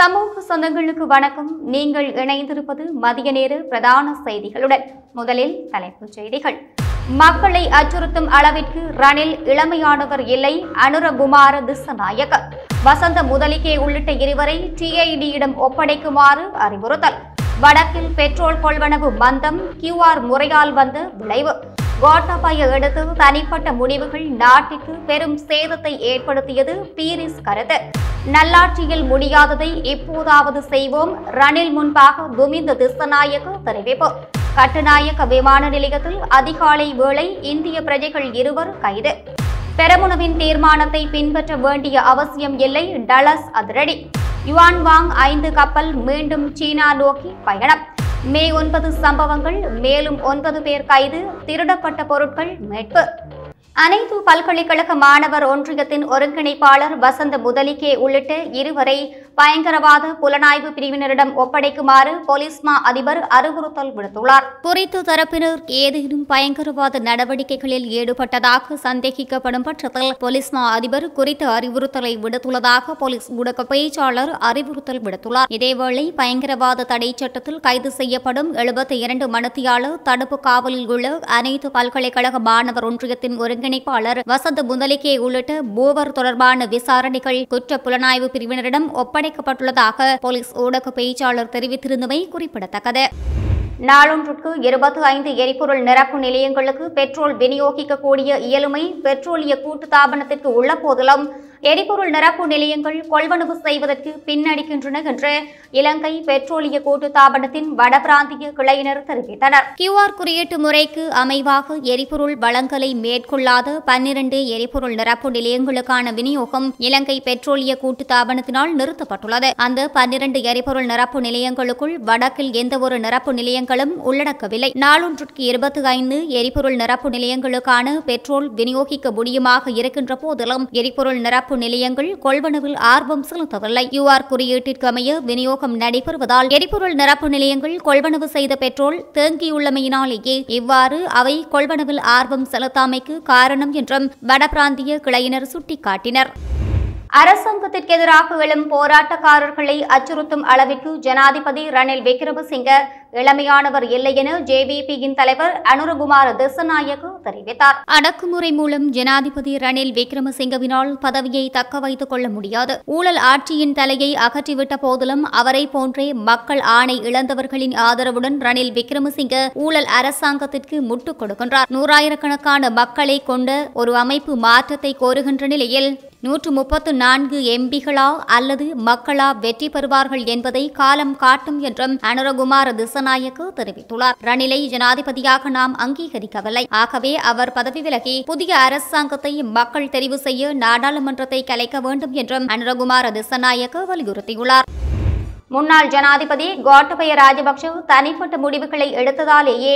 சமூக சொந்தங்களுக்கு வணக்கம் நீங்கள் இணைந்திருப்பது மதிய நேர பிரதான செய்திகளுடன் முதலில் தலைப்புச் செய்திகள் மக்களை அச்சுறுத்தும் அளவிற்கு ரணில் இளமையானவர் இல்லை அனுரகுமார திசநாயக்க வசந்த முதலிகே உள்ளிட்ட இருவரை டிஐடியிடம் ஒப்படைக்குமாறு அறிவுறுத்தல் வடக்கில் பெட்ரோல் கொள்வனவு மந்தம் கியூஆர் முறையால் வந்த விளைவு கோட்டாபாய எடுத்து தனிப்பட்ட முடிவுகள் நாட்டிற்கு பெரும் சேதத்தை ஏற்படுத்தியது பீரிஸ் கருத்து நல்லாட்சியில் முடியாததை எப்போதாவது செய்வோம் ரணில் முன்பாக துமிந்த திசநாயக தெரிவிப்பு கட்டுநாயக்க விமான நிலையத்தில் அதிகாலை வேளை இந்திய பிரஜைகள் இருவர் கைது பெரமுனவின் தீர்மானத்தை பின்பற்ற வேண்டிய அவசியம் இல்லை டலஸ் அதிரடி யுவான்வாங் ஐந்து கப்பல் மீண்டும் சீனா நோக்கி பயணம் மே ஒன்பது சம்பவங்கள் மேலும் ஒன்பது பேர் கைது திருடப்பட்ட பொருட்கள் மீட்பு அனைத்து பல்கலைக்கழக மாணவர் ஒன்றியத்தின் ஒருங்கிணைப்பாளர் வசந்த முதலிக்கே உள்ளிட்ட இருவரை பயங்கரவாத புலனாய்வு பிரிவினரிடம் ஒப்படைக்குமாறு போலீஸ் மா அதிபர் அறிவுறுத்தல் விடுத்துள்ளார் குறித்த தரப்பினர் ஏதேனும் பயங்கரவாத நடவடிக்கைகளில் ஈடுபட்டதாக சந்தேகிக்கப்படும் பட்சத்தில் போலீஸ் மா அதிபர் குறித்த அறிவுறுத்தலை விடுத்துள்ளதாக போலீஸ் ஊடக பேச்சாளர் அறிவுறுத்தல் விடுத்துள்ளார் இதேவேளை பயங்கரவாத தடை சட்டத்தில் கைது செய்யப்படும் எழுபத்தி இரண்டு மனத்தியாளர் தடுப்பு காவலில் உள்ள அனைத்து பல்கலைக்கழக மாணவர் ஒன்றியத்தின் ஒருங்கிணைப்பாளர் வசந்த முதலிக்கே உள்ளிட்ட மூவர் தொடர்பான விசாரணைகள் குற்ற புலனாய்வு பிரிவினரிடம் ஒப்படை கணக்கிடப்பட்டுள்ளதாக போலீஸ் ஊடக பேச்சாளர் தெரிவித்திருந்தமை குறிப்பிடத்தக்கது நாளொன்றுக்கு இருபத்தி ஐந்து எரிபொருள் நிரப்பு நிலையங்களுக்கு பெட்ரோல் விநியோகிக்கக்கூடிய இயலுமை பெட்ரோலிய கூட்டுத்தாபனத்திற்கு உள்ள போதிலும் எரிபொருள் நிரப்பு நிலையங்கள் கொள்வனவு செய்வதற்கு பின்னடிக்கின்றன என்று இலங்கை பெட்ரோலிய கூட்டு தாபனத்தின் வடபிராந்திய கிளையினர் தெரிவித்தனர் கியூஆர் குறியீட்டு முறைக்கு அமைவாக எரிபொருள் வளங்களை மேற்கொள்ளாத பன்னிரண்டு எரிபொருள் நிரப்பு நிலையங்களுக்கான விநியோகம் இலங்கை பெட்ரோலிய கூட்டு தாபனத்தினால் நிறுத்தப்பட்டுள்ளது அந்த பன்னிரண்டு எரிபொருள் நிரப்பு நிலையங்களுக்குள் வடக்கில் எந்தவொரு நிரப்பு நிலையங்களும் உள்ளடக்கவில்லை நாளொன்றுக்கு இருபத்தி ஐந்து எரிபொருள் நிரப்பு நிலையங்களுக்கான பெட்ரோல் விநியோகிக்க முடியுமாக இருக்கின்ற போதிலும் எரிபொருள் நிரப்பு தயாரிப்பு நிலையங்கள் கொள்வனவில் ஆர்வம் செலுத்தவில்லை யூஆர் குறியீட்டிற்கு அமைய விநியோகம் நடைபெறுவதால் எரிபொருள் நிரப்பு நிலையங்கள் கொள்வனவு செய்த பெட்ரோல் தேங்கியுள்ளமையினாலேயே இவ்வாறு அவை கொள்வனவில் ஆர்வம் செலுத்தாமைக்கு காரணம் என்றும் வடபிராந்திய கிளையினர் சுட்டிக்காட்டினர் அரசாங்கத்திற்கு எதிராக எழும் போராட்டக்காரர்களை அச்சுறுத்தும் அளவிற்கு ஜனாதிபதி ரணில் விக்ரமசிங்க இளமையானவர் இல்லை என ஜேவிபியின் தலைவர் அனுரகுமார் திசநாயக்கு தெரிவித்தார் அடக்குமுறை மூலம் ஜனாதிபதி ரணில் விக்ரமசிங்கவினால் பதவியை தக்க வைத்துக் கொள்ள முடியாது ஊழல் ஆட்சியின் தலையை அகற்றிவிட்ட போதிலும் அவரை போன்றே மக்கள் ஆணை இழந்தவர்களின் ஆதரவுடன் ரணில் விக்ரமசிங்க ஊழல் அரசாங்கத்திற்கு முட்டுக் கொடுக்கின்றார் நூறாயிரக்கணக்கான மக்களை கொண்ட ஒரு அமைப்பு மாற்றத்தை கோருகின்ற நிலையில் நூற்று முப்பத்து நான்கு எம்பிகளா அல்லது மக்களா வெற்றி பெறுவார்கள் என்பதை காலம் காட்டும் என்றும் அனுரகுமார் திசநாயக்கு தெரிவித்துள்ளார் ரணிலை ஜனாதிபதியாக நாம் அங்கீகரிக்கவில்லை ஆகவே அவர் பதவி விலகி புதிய அரசாங்கத்தை மக்கள் தெரிவு செய்ய நாடாளுமன்றத்தை கலைக்க வேண்டும் என்றும் அனுரகுமார் திசநாயக்கு வலியுறுத்தியுள்ளார் முன்னாள் ஜனாதிபதி கோட்டபய ராஜபக்ஷ தனிப்பட்ட முடிவுகளை எடுத்ததாலேயே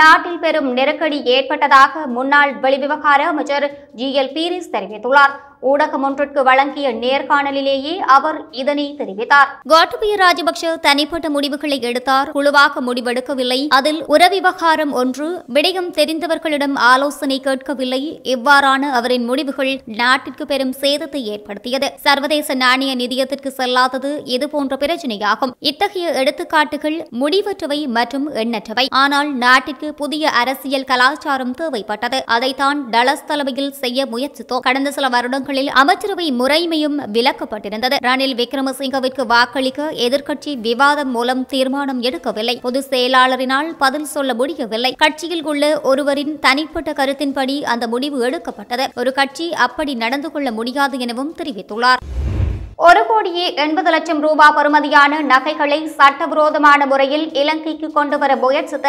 நாட்டில் பெரும் நெருக்கடி ஏற்பட்டதாக முன்னாள் வெளிவிவகார அமைச்சர் ஜி எல் பீரிஸ் தெரிவித்துள்ளார் ஊடகம் ஒன்றிற்கு வழங்கிய நேர்காணலிலேயே அவர் இதனை தெரிவித்தார் கோட்டபய ராஜபக்ஷ தனிப்பட்ட முடிவுகளை எடுத்தார் குழுவாக முடிவெடுக்கவில்லை அதில் உறவிவகாரம் ஒன்று விடயம் தெரிந்தவர்களிடம் ஆலோசனை கேட்கவில்லை இவ்வாறான அவரின் முடிவுகள் நாட்டிற்கு பெரும் சேதத்தை ஏற்படுத்தியது சர்வதேச நாணய நிதியத்திற்கு செல்லாதது இதுபோன்ற பிரச்சனையாகும் இத்தகைய எடுத்துக்காட்டுகள் முடிவற்றவை மற்றும் எண்ணற்றவை ஆனால் நாட்டிற்கு புதிய அரசியல் கலாச்சாரம் தேவைப்பட்டது அதைத்தான் டலஸ் தலைமையில் செய்ய முயற்சித்தோம் கடந்த சில வருடங்கள் தேர்தல்களில் அமைச்சரவை முறைமையும் விலக்கப்பட்டிருந்தது ரணில் விக்ரமசிங்கவிற்கு வாக்களிக்க எதிர்க்கட்சி விவாதம் மூலம் தீர்மானம் எடுக்கவில்லை பொதுச் செயலாளரினால் பதில் சொல்ல முடியவில்லை கட்சியில் உள்ள ஒருவரின் தனிப்பட்ட கருத்தின்படி அந்த முடிவு எடுக்கப்பட்டது ஒரு கட்சி அப்படி நடந்து கொள்ள முடியாது எனவும் தெரிவித்துள்ளார் ஒரு கோடியே எண்பது லட்சம் ரூபாய் பெறுமதியான நகைகளை சட்டவிரோதமான முறையில் இலங்கைக்கு கொண்டு வர முயற்சித்த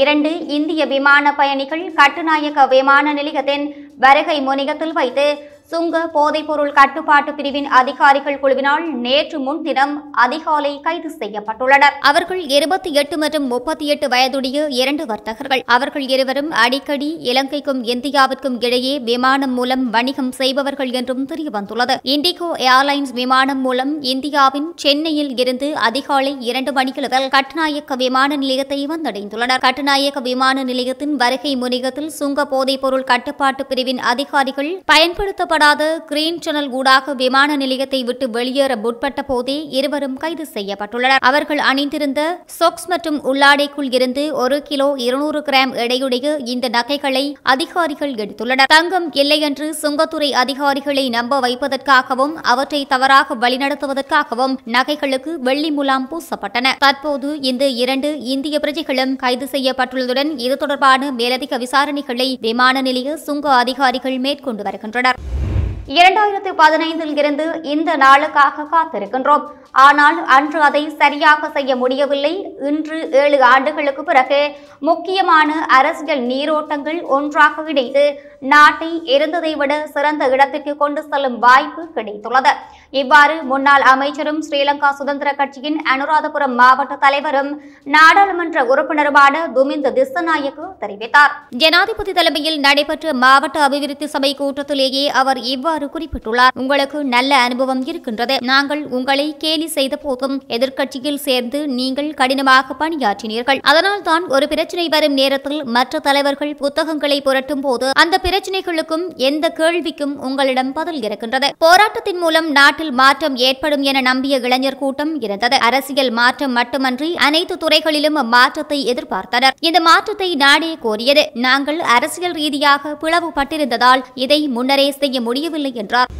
இரண்டு இந்திய விமான பயணிகள் கட்டுநாயக்க விமான நிலையத்தின் வருகை முனையத்தில் வைத்து சுங்க போதைப்பொருள் கட்டுப்பாட்டு பிரிவின் அதிகாரிகள் குழுவினால் நேற்று முன்தினம் அதிகாலை கைது செய்யப்பட்டுள்ளனர் அவர்கள் இருபத்தி எட்டு மற்றும் முப்பத்தி எட்டு வயதுடைய இரண்டு வர்த்தகர்கள் அவர்கள் இருவரும் அடிக்கடி இலங்கைக்கும் இந்தியாவிற்கும் இடையே விமானம் மூலம் வணிகம் செய்பவர்கள் என்றும் தெரியவந்துள்ளது இண்டிகோ ஏர்லைன்ஸ் விமானம் மூலம் இந்தியாவின் சென்னையில் இருந்து அதிகாலை இரண்டு மணிகளவில் கட்டுநாயக்க விமான நிலையத்தை வந்தடைந்துள்ளனர் கட்டுநாயக்க விமான நிலையத்தின் வருகை முனையத்தில் சுங்க போதைப்பொருள் கட்டுப்பாட்டு பிரிவின் அதிகாரிகள் பயன்படுத்தப்பட்ட கட்டுப்படாத கிரீன் சேனல் ஊடாக விமான நிலையத்தை விட்டு வெளியேற முற்பட்ட போதே இருவரும் கைது செய்யப்பட்டுள்ளனர் அவர்கள் அணிந்திருந்த சொக்ஸ் மற்றும் உள்ளாடைக்குள் இருந்து ஒரு கிலோ இருநூறு கிராம் எடையுடைய இந்த நகைகளை அதிகாரிகள் எடுத்துள்ளனர் தங்கம் இல்லை என்று சுங்கத்துறை அதிகாரிகளை நம்ப வைப்பதற்காகவும் அவற்றை தவறாக வழிநடத்துவதற்காகவும் நகைகளுக்கு வெள்ளி முலாம் பூசப்பட்டன தற்போது இந்த இரண்டு இந்திய பிரஜைகளும் கைது செய்யப்பட்டுள்ளதுடன் இது தொடர்பான மேலதிக விசாரணைகளை விமான நிலைய சுங்க அதிகாரிகள் மேற்கொண்டு வருகின்றனர் இரண்டாயிரத்து பதினைந்தில் இருந்து இந்த நாளுக்காக காத்திருக்கின்றோம் ஆனால் அன்று அதை சரியாக செய்ய முடியவில்லை இன்று ஏழு ஆண்டுகளுக்கு பிறகு முக்கியமான அரசியல் நீரோட்டங்கள் ஒன்றாக இணைந்து நாட்டை இருந்ததை விட சிறந்த இடத்திற்கு கொண்டு செல்லும் வாய்ப்பு கிடைத்துள்ளது இவ்வாறு முன்னாள் அமைச்சரும் ஸ்ரீலங்கா சுதந்திர கட்சியின் அனுராதபுரம் மாவட்ட தலைவரும் நாடாளுமன்ற உறுப்பினருமான துமிந்த திசநாயக்கு தெரிவித்தார் ஜனாதிபதி தலைமையில் நடைபெற்ற மாவட்ட அபிவிருத்தி சபை கூட்டத்திலேயே அவர் இவ்வாறு குறிப்பிட்டுள்ளார் உங்களுக்கு நல்ல அனுபவம் இருக்கின்றது நாங்கள் உங்களை கேலி செய்த போதும் எதிர்க்கட்சியில் சேர்ந்து நீங்கள் கடினமாக பணியாற்றினீர்கள் அதனால் தான் ஒரு பிரச்சனை வரும் நேரத்தில் மற்ற தலைவர்கள் புத்தகங்களை புரட்டும் போது அந்த பிரச்சனைகளுக்கும் எந்த கேள்விக்கும் உங்களிடம் பதில் இருக்கின்றது போராட்டத்தின் மூலம் நாட்டில் நாட்டில் மாற்றம் ஏற்படும் என நம்பிய இளைஞர் கூட்டம் இருந்தது அரசியல் மாற்றம் மட்டுமன்றி அனைத்து துறைகளிலும் மாற்றத்தை எதிர்பார்த்தனர் இந்த மாற்றத்தை நாடே கோரியது நாங்கள் அரசியல் ரீதியாக பிளவுபட்டிருந்ததால் இதை முன்னரே செய்ய முடியவில்லை என்றார்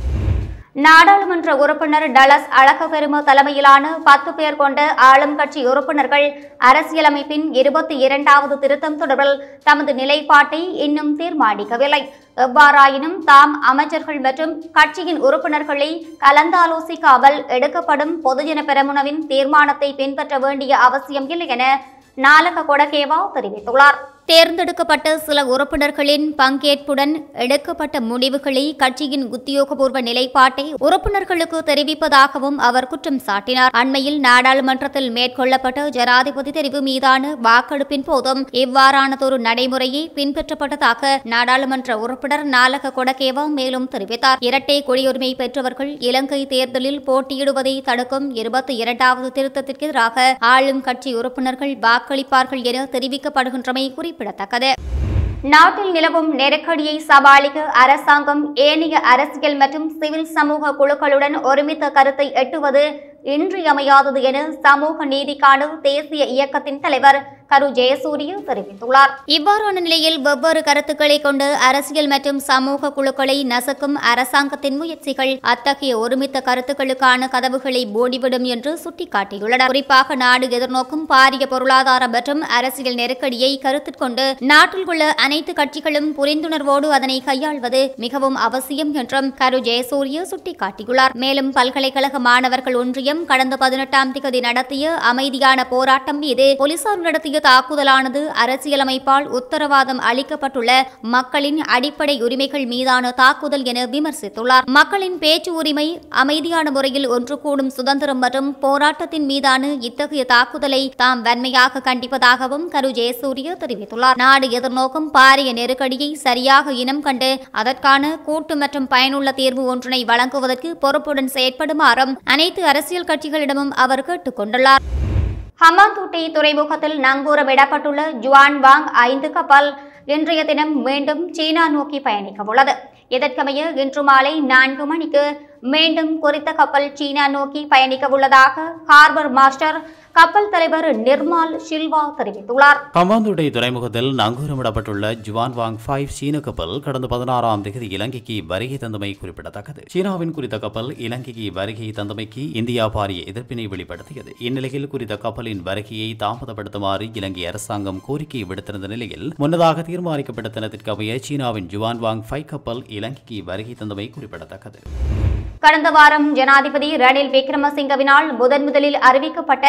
நாடாளுமன்ற உறுப்பினர் டலஸ் அழகபெரும தலைமையிலான பத்து பேர் கொண்ட ஆளும் கட்சி உறுப்பினர்கள் அரசியலமைப்பின் இருபத்தி இரண்டாவது திருத்தம் தொடர்பில் தமது நிலைப்பாட்டை இன்னும் தீர்மானிக்கவில்லை எவ்வாறாயினும் தாம் அமைச்சர்கள் மற்றும் கட்சியின் உறுப்பினர்களை கலந்தாலோசிக்காமல் எடுக்கப்படும் பொதுஜன பெரமுனவின் தீர்மானத்தை பின்பற்ற வேண்டிய அவசியம் இல்லை என நாலக கொடகேவா தெரிவித்துள்ளார் தேர்ந்தெடுக்கப்பட்ட சில உறுப்பினர்களின் பங்கேற்புடன் எடுக்கப்பட்ட முடிவுகளை கட்சியின் உத்தியோகபூர்வ நிலைப்பாட்டை உறுப்பினர்களுக்கு தெரிவிப்பதாகவும் அவர் குற்றம் சாட்டினார் அண்மையில் நாடாளுமன்றத்தில் மேற்கொள்ளப்பட்ட ஜனாதிபதி தெரிவு மீதான வாக்கெடுப்பின் போதும் இவ்வாறானதொரு நடைமுறையை பின்பற்றப்பட்டதாக நாடாளுமன்ற உறுப்பினர் நாலக கொடகேவா மேலும் தெரிவித்தார் இரட்டை குடியுரிமை பெற்றவர்கள் இலங்கை தேர்தலில் போட்டியிடுவதை தடுக்கும் இருபத்தி இரண்டாவது திருத்தத்திற்கு எதிராக ஆளும் கட்சி உறுப்பினர்கள் வாக்களிப்பார்கள் என தெரிவிக்கப்படுகின்றமை குறிப்பிட்டார் குறிப்பிடத்தக்கது நாட்டில் நிலவும் நெருக்கடியை சமாளிக்க அரசாங்கம் ஏனைய அரசியல் மற்றும் சிவில் சமூக குழுக்களுடன் ஒருமித்த கருத்தை எட்டுவது இன்றியமையாதது என சமூக நீதிக்கான தேசிய இயக்கத்தின் தலைவர் கரு ஜெயசூரிய தெரிவித்துள்ளார் இவ்வாறான நிலையில் வெவ்வேறு கருத்துக்களை கொண்டு அரசியல் மற்றும் சமூக குழுக்களை நசுக்கும் அரசாங்கத்தின் முயற்சிகள் அத்தகைய ஒருமித்த கருத்துக்களுக்கான கதவுகளை போடிவிடும் என்று சுட்டிக்காட்டியுள்ளனர் குறிப்பாக நாடு எதிர்நோக்கும் பாரிய பொருளாதார மற்றும் அரசியல் நெருக்கடியை கருத்தில் கொண்டு நாட்டில் உள்ள அனைத்து கட்சிகளும் புரிந்துணர்வோடு அதனை கையாள்வது மிகவும் அவசியம் என்றும் கரு ஜெயசூரிய சுட்டிக்காட்டியுள்ளார் மேலும் பல்கலைக்கழக மாணவர்கள் ஒன்றியம் கடந்த பதினெட்டாம் தேதி நடத்திய அமைதியான போராட்டம் மீது போலீசார் நடத்திய இத்தகைய தாக்குதலானது அரசியலமைப்பால் உத்தரவாதம் அளிக்கப்பட்டுள்ள மக்களின் அடிப்படை உரிமைகள் மீதான தாக்குதல் என விமர்சித்துள்ளார் மக்களின் பேச்சு உரிமை அமைதியான முறையில் ஒன்று கூடும் சுதந்திரம் மற்றும் போராட்டத்தின் மீதான இத்தகைய தாக்குதலை தாம் வன்மையாக கண்டிப்பதாகவும் கரு ஜெயசூரிய தெரிவித்துள்ளார் நாடு எதிர்நோக்கும் பாரிய நெருக்கடியை சரியாக இனம் கண்டு அதற்கான கூட்டு மற்றும் பயனுள்ள தீர்வு ஒன்றினை வழங்குவதற்கு பொறுப்புடன் செயற்படுமாறும் அனைத்து அரசியல் கட்சிகளிடமும் அவர் கேட்டுக்கொண்டுள்ளார் ஹமாந்தூட்டி துறைமுகத்தில் நங்கூரம் இடப்பட்டுள்ள ஜுவான் வாங் ஐந்து கப்பல் இன்றைய தினம் மீண்டும் சீனா நோக்கி பயணிக்க உள்ளது இதற்கமைய இன்று மாலை நான்கு மணிக்கு மீண்டும் குறித்த கப்பல் சீனா நோக்கி பயணிக்க உள்ளதாக ஹார்பர் மாஸ்டர் கப்பல் தலைவர் நிர்மால் ஷில்வா தெரிவித்துள்ளார் பம்பாந்துடை துறைமுகத்தில் நங்கூரமிடப்பட்டுள்ள ஜுவான் வாங் ஃபைவ் சீன கப்பல் கடந்த பதினாறாம் தேதி இலங்கைக்கு வருகை தந்தமை குறிப்பிடத்தக்கது சீனாவின் குறித்த கப்பல் இலங்கைக்கு வருகை தந்தமைக்கு இந்தியா பாரிய எதிர்ப்பினை வெளிப்படுத்தியது இந்நிலையில் குறித்த கப்பலின் வருகையை தாமதப்படுத்துமாறு இலங்கை அரசாங்கம் கோரிக்கை விடுத்திருந்த நிலையில் முன்னதாக தீர்மானிக்கப்பட்ட தினத்திற்கமைய சீனாவின் ஜுவான் வாங் ஃபைவ் கப்பல் இலங்கைக்கு வருகை தந்தமை குறிப்பிடத்தக்கது கடந்த வாரம் ஜனாதிபதி ரணில் விக்ரமசிங்கவினால் முதன் முதலில் அறிவிக்கப்பட்ட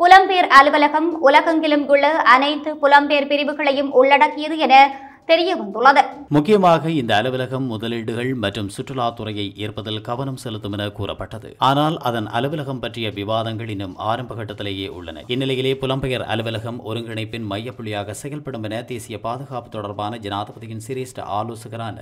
புலம்பெயர் அலுவலகம் உலகெங்கிலும் உள்ள அனைத்து புலம்பெயர் பிரிவுகளையும் உள்ளடக்கியது என தெரிய வந்துள்ளது முக்கியமாக இந்த அலுவலகம் முதலீடுகள் மற்றும் துறையை ஈர்ப்பதில் கவனம் செலுத்தும் என கூறப்பட்டது ஆனால் அதன் அலுவலகம் பற்றிய விவாதங்கள் இன்னும் ஆரம்ப கட்டத்திலேயே உள்ளன இந்நிலையிலே புலம்பெயர் அலுவலகம் ஒருங்கிணைப்பின் மையப்புள்ளியாக செயல்படும் என தேசிய பாதுகாப்பு தொடர்பான ஜனாதிபதியின் சிரேஷ்ட ஆலோசகரான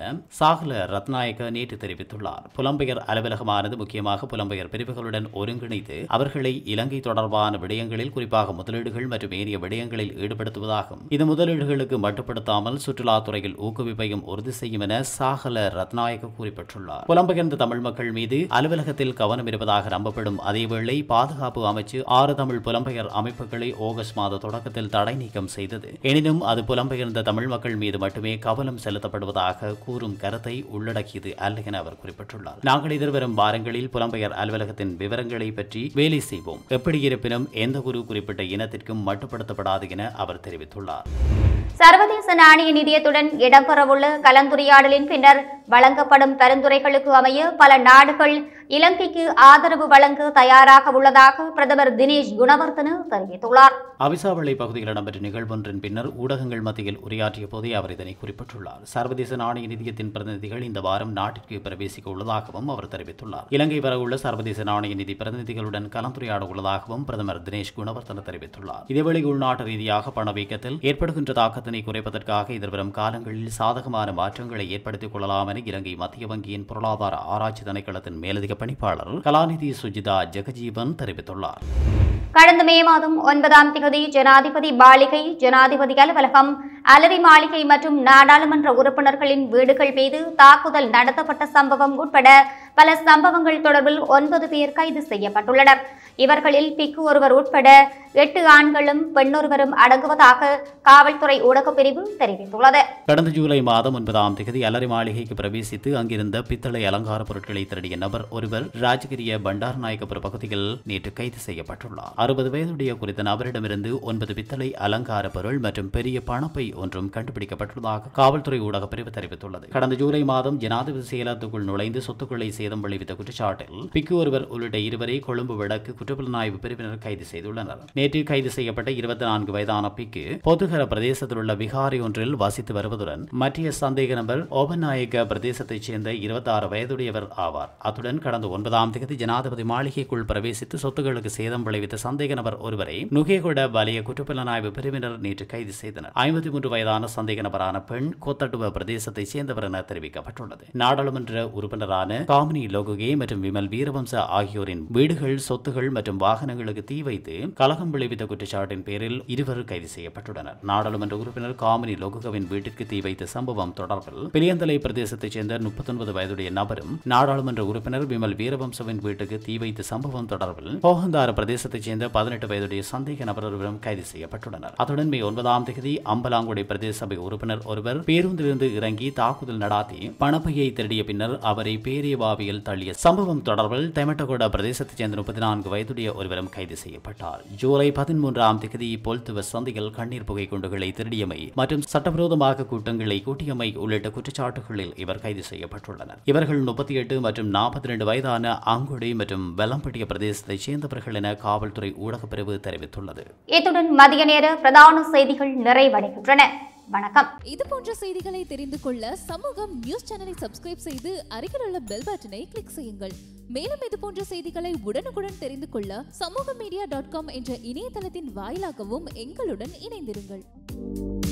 சாகல ரத்நாயக்க நேற்று தெரிவித்துள்ளார் புலம்பெயர் அலுவலகமானது முக்கியமாக புலம்பெயர் பிரிவுகளுடன் ஒருங்கிணைத்து அவர்களை இலங்கை தொடர்பான விடயங்களில் குறிப்பாக முதலீடுகள் மற்றும் ஏனைய விடயங்களில் ஈடுபடுத்துவதாகும் இது முதலீடுகளுக்கு மட்டுப்படுத்தாமல் சுற்றுலா சுற்றுலாத்துறையில் ஊக்குவிப்பையும் உறுதி செய்யும் என சாகல ரத்நாயக குறிப்பிட்டுள்ளார் புலம்பெயர்ந்த தமிழ் மக்கள் மீது அலுவலகத்தில் கவனம் இருப்பதாக நம்பப்படும் அதேவேளை பாதுகாப்பு அமைச்சு ஆறு தமிழ் புலம்பெயர் அமைப்புகளை ஆகஸ்ட் மாத தொடக்கத்தில் தடை நீக்கம் செய்தது எனினும் அது புலம்பெயர்ந்த தமிழ் மக்கள் மீது மட்டுமே கவனம் செலுத்தப்படுவதாக கூறும் கருத்தை உள்ளடக்கியது அல்ல என அவர் குறிப்பிட்டுள்ளார் நாங்கள் எதிர்வரும் வாரங்களில் புலம்பெயர் அலுவலகத்தின் விவரங்களை பற்றி வேலை செய்வோம் எப்படி இருப்பினும் எந்த குரு குறிப்பிட்ட இனத்திற்கும் மட்டுப்படுத்தப்படாது என அவர் தெரிவித்துள்ளார் சர்வதேச நாணய நிதியத்துடன் இடம்பெறவுள்ள கலந்துரையாடலின் பின்னர் வழங்கப்படும் பரிந்துரைகளுக்கு அமைய பல நாடுகள் இலங்கைக்கு ஆதரவு வழங்க தயாராக உள்ளதாக பிரதமர் தினேஷ் குணவர்தன தெரிவித்துள்ளார் அவிசாவளி பகுதியில் இடம்பெற்ற நிகழ்வொன்றின் பின்னர் ஊடகங்கள் மத்தியில் உரையாற்றிய போதே அவர் இதனை குறிப்பிட்டுள்ளார் சர்வதேச நாணய நிதியத்தின் பிரதிநிதிகள் இந்த வாரம் நாட்டிற்கு பிரவேசிக்க உள்ளதாகவும் அவர் தெரிவித்துள்ளார் இலங்கை வரவுள்ள சர்வதேச நாணய நிதி பிரதிநிதிகளுடன் கலந்துரையாட உள்ளதாகவும் பிரதமர் தினேஷ் குணவர்தன தெரிவித்துள்ளார் இதேவேளை உள்நாட்டு ரீதியாக பணவீக்கத்தில் ஏற்படுகின்ற தாக்கத்தினை குறைப்பதற்காக எதிர்வரும் காலங்களில் சாதகமான மாற்றங்களை ஏற்படுத்திக் கொள்ளலாம் ராமன் இலங்கை மத்திய வங்கியின் பொருளாதார ஆராய்ச்சி திணைக்களத்தின் மேலதிக பணிப்பாளர் கலாநிதி சுஜிதா ஜெகஜீவன் தெரிவித்துள்ளார் கடந்த மே மாதம் ஒன்பதாம் தேதி ஜனாதிபதி மாளிகை ஜனாதிபதி அலுவலகம் அலரி மாளிகை மற்றும் நாடாளுமன்ற உறுப்பினர்களின் வீடுகள் மீது தாக்குதல் நடத்தப்பட்ட சம்பவம் உட்பட பல சம்பவங்கள் தொடர்பில் ஒன்பது பேர் கைது செய்யப்பட்டுள்ளனர் இவர்களில் பிக்கு ஒருவர் உட்பட எட்டு ஆண்களும் பெண்ணொருவரும் அடங்குவதாக காவல்துறை ஊடகப்பிரிவு பிரிவு தெரிவித்துள்ளது கடந்த ஜூலை மாதம் ஒன்பதாம் தேதி அலரி மாளிகைக்கு பிரவேசித்து அங்கிருந்த பித்தளை அலங்கார பொருட்களை திருடிய நபர் ஒருவர் ராஜகிரிய பண்டார் நாயக்கபுரம் பகுதியில் நேற்று கைது செய்யப்பட்டுள்ளார் அறுபது வயதுடைய குறித்த நபரிடமிருந்து ஒன்பது பித்தளை அலங்கார பொருள் மற்றும் பெரிய பணப்பை ஒன்றும் கண்டுபிடிக்கப்பட்டுள்ளதாக காவல்துறை ஊடக பிரிவு தெரிவித்துள்ளது கடந்த ஜூலை மாதம் ஜனாதிபதி செயலகத்துக்குள் நுழைந்து சொத்துக்களை சேதம் விளைவித்த குற்றச்சாட்டில் பிக்கு ஒருவர் உள்ளிட்ட இருவரை கொழும்பு வடக்கு குற்றப்புலனாய்வு பிரிவினர் கைது செய்துள்ளனர் நேற்று கைது செய்யப்பட்ட இருபத்தி நான்கு வயதான பிக்கு பொதுகர பிரதேசத்தில் உள்ள விகாரி ஒன்றில் வசித்து வருவதுடன் மத்திய சந்தேக நபர் ஓபநாயக பிரதேசத்தைச் சேர்ந்த இருபத்தி ஆறு வயதுடையவர் ஆவார் அத்துடன் கடந்த ஒன்பதாம் தேதி ஜனாதிபதி மாளிகைக்குள் பிரவேசித்து சொத்துகளுக்கு சேதம் விளைவித்த சந்தேக நபர் ஒருவரை நுகேகொட வலய குற்றப்புலனாய்வு பிரிவினர் நேற்று கைது செய்தனர் ஐம்பத்தி மூன்று வயதான சந்தேக நபரான பெண் கொத்தட்டுவ பிரதேசத்தைச் சேர்ந்தவர் என தெரிவிக்கப்பட்டுள்ளது நாடாளுமன்ற உறுப்பினரான காமன் மாமுனி லோகுகே மற்றும் விமல் வீரவம்ச ஆகியோரின் வீடுகள் சொத்துகள் மற்றும் வாகனங்களுக்கு தீ வைத்து கலகம் விளைவித்த குற்றச்சாட்டின் பேரில் இருவர் கைது செய்யப்பட்டுள்ளனர் நாடாளுமன்ற உறுப்பினர் காமினி லோகுகவின் வீட்டிற்கு தீ வைத்த சம்பவம் தொடர்பில் பிளியந்தலை பிரதேசத்தைச் சேர்ந்த முப்பத்தொன்பது வயதுடைய நபரும் நாடாளுமன்ற உறுப்பினர் விமல் வீரவம்சவின் வீட்டுக்கு தீ வைத்த சம்பவம் தொடர்பில் போகந்தார பிரதேசத்தைச் சேர்ந்த பதினெட்டு வயதுடைய சந்தேக நபர் ஒருவரும் கைது செய்யப்பட்டுள்ளனர் அத்துடன் மே ஒன்பதாம் தேதி அம்பலாங்குடி பிரதேச சபை உறுப்பினர் ஒருவர் பேருந்திலிருந்து இறங்கி தாக்குதல் நடாத்தி பணப்பையை திருடிய பின்னர் அவரை பேரியவாவி பாதையில் தள்ளிய சம்பவம் தொடர்பில் தெமட்டகோட பிரதேசத்தைச் சேர்ந்த முப்பத்தி நான்கு வயதுடைய ஒருவரும் கைது செய்யப்பட்டார் ஜூலை பதிமூன்றாம் தேதி பொல்துவ சந்தையில் கண்ணீர் புகை குண்டுகளை திருடியமை மற்றும் சட்டவிரோதமாக கூட்டங்களை கூட்டியமை உள்ளிட்ட குற்றச்சாட்டுகளில் இவர் கைது செய்யப்பட்டுள்ளனர் இவர்கள் முப்பத்தி எட்டு மற்றும் நாற்பத்தி ரெண்டு வயதான அங்குடி மற்றும் வெள்ளம்பட்டிய பிரதேசத்தைச் சேர்ந்தவர்கள் என காவல்துறை ஊடகப்பிரிவு தெரிவித்துள்ளது இத்துடன் மதிய நேர பிரதான செய்திகள் நிறைவடைகின்றன வணக்கம் இது போன்ற செய்திகளை தெரிந்து கொள்ள சமூகம் நியூஸ் சேனலை சப்ஸ்கிரைப் செய்து அருகில் உள்ள பெல் பட்டனை கிளிக் செய்யுங்கள் மேலும் இது போன்ற செய்திகளை உடனுக்குடன் தெரிந்து கொள்ள சமூக மீடியா டாட் காம் என்ற இணையதளத்தின் வாயிலாகவும் எங்களுடன் இணைந்திருங்கள்